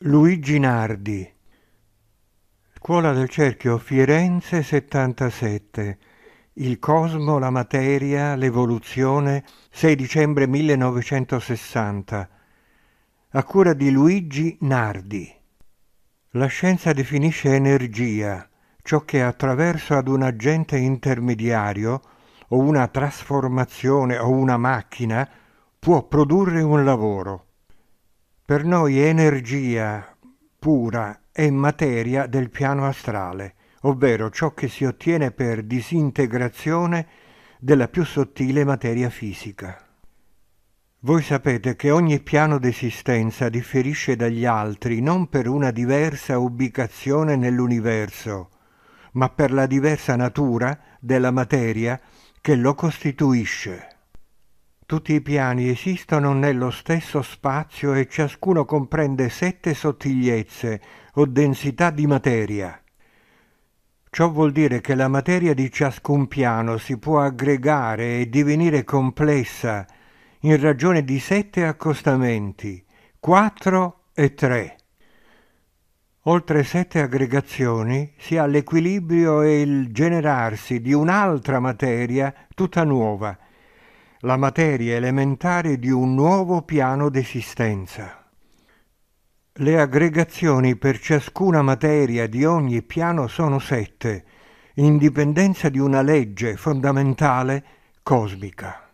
Luigi Nardi Scuola del Cerchio Firenze 77 Il cosmo, la materia, l'evoluzione 6 dicembre 1960 A cura di Luigi Nardi La scienza definisce energia ciò che attraverso ad un agente intermediario o una trasformazione o una macchina può produrre un lavoro per noi è energia pura e materia del piano astrale, ovvero ciò che si ottiene per disintegrazione della più sottile materia fisica. Voi sapete che ogni piano d'esistenza differisce dagli altri non per una diversa ubicazione nell'universo, ma per la diversa natura della materia che lo costituisce. Tutti i piani esistono nello stesso spazio e ciascuno comprende sette sottigliezze o densità di materia. Ciò vuol dire che la materia di ciascun piano si può aggregare e divenire complessa in ragione di sette accostamenti, quattro e tre. Oltre sette aggregazioni si ha l'equilibrio e il generarsi di un'altra materia tutta nuova, la materia elementare di un nuovo piano d'esistenza. Le aggregazioni per ciascuna materia di ogni piano sono sette, in dipendenza di una legge fondamentale cosmica.